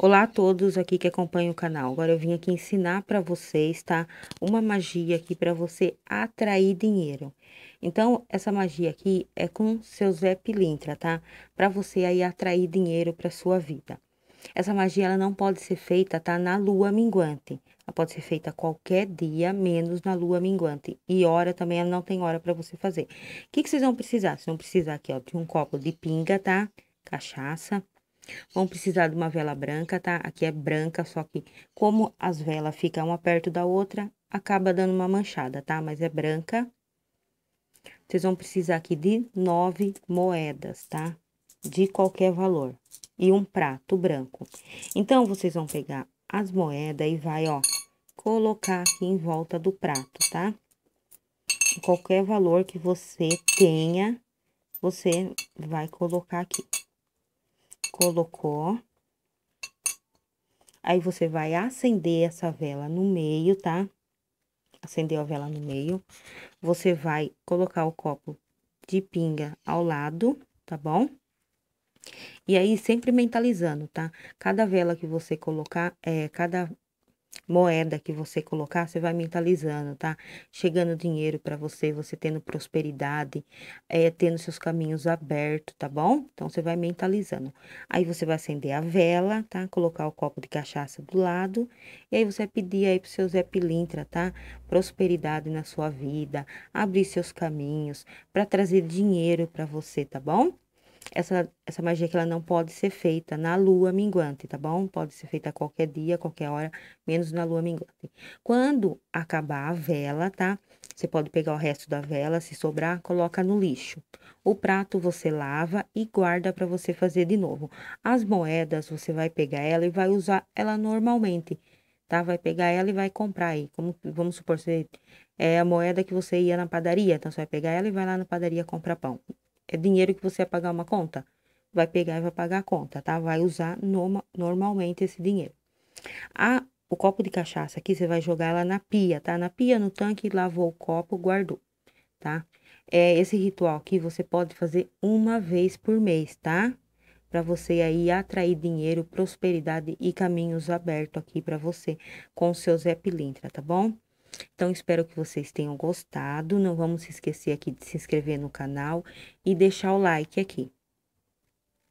Olá a todos aqui que acompanham o canal. Agora eu vim aqui ensinar para vocês, tá? Uma magia aqui para você atrair dinheiro. Então, essa magia aqui é com seu Zé Pilintra, tá? Para você aí atrair dinheiro para sua vida. Essa magia ela não pode ser feita, tá? Na lua minguante. Ela pode ser feita qualquer dia, menos na lua minguante. E hora também ela não tem hora para você fazer. O que, que vocês vão precisar? Vocês vão precisar aqui, ó, de um copo de pinga, tá? Cachaça Vão precisar de uma vela branca, tá? Aqui é branca, só que como as velas ficam uma perto da outra, acaba dando uma manchada, tá? Mas é branca. Vocês vão precisar aqui de nove moedas, tá? De qualquer valor. E um prato branco. Então, vocês vão pegar as moedas e vai, ó, colocar aqui em volta do prato, tá? Qualquer valor que você tenha, você vai colocar aqui colocou. Aí, você vai acender essa vela no meio, tá? Acendeu a vela no meio. Você vai colocar o copo de pinga ao lado, tá bom? E aí, sempre mentalizando, tá? Cada vela que você colocar, é, cada moeda que você colocar, você vai mentalizando, tá? Chegando dinheiro para você, você tendo prosperidade, é, tendo seus caminhos abertos, tá bom? Então você vai mentalizando. Aí você vai acender a vela, tá? Colocar o copo de cachaça do lado, e aí você vai pedir aí pro seu Zé Pilintra, tá? Prosperidade na sua vida, abrir seus caminhos para trazer dinheiro para você, tá bom? Essa, essa magia que ela não pode ser feita na lua minguante, tá bom? Pode ser feita qualquer dia, qualquer hora, menos na lua minguante. Quando acabar a vela, tá? Você pode pegar o resto da vela, se sobrar, coloca no lixo. O prato você lava e guarda para você fazer de novo. As moedas você vai pegar ela e vai usar ela normalmente, tá? Vai pegar ela e vai comprar aí. Como, vamos supor, você, é a moeda que você ia na padaria, então você vai pegar ela e vai lá na padaria comprar pão. É dinheiro que você vai pagar uma conta? Vai pegar e vai pagar a conta, tá? Vai usar normalmente esse dinheiro. A, o copo de cachaça aqui, você vai jogar ela na pia, tá? Na pia, no tanque, lavou o copo, guardou, tá? É, esse ritual aqui você pode fazer uma vez por mês, tá? Para você aí atrair dinheiro, prosperidade e caminhos abertos aqui para você com o seu Zé Pilintra, tá bom? Então, espero que vocês tenham gostado. Não vamos esquecer aqui de se inscrever no canal e deixar o like aqui.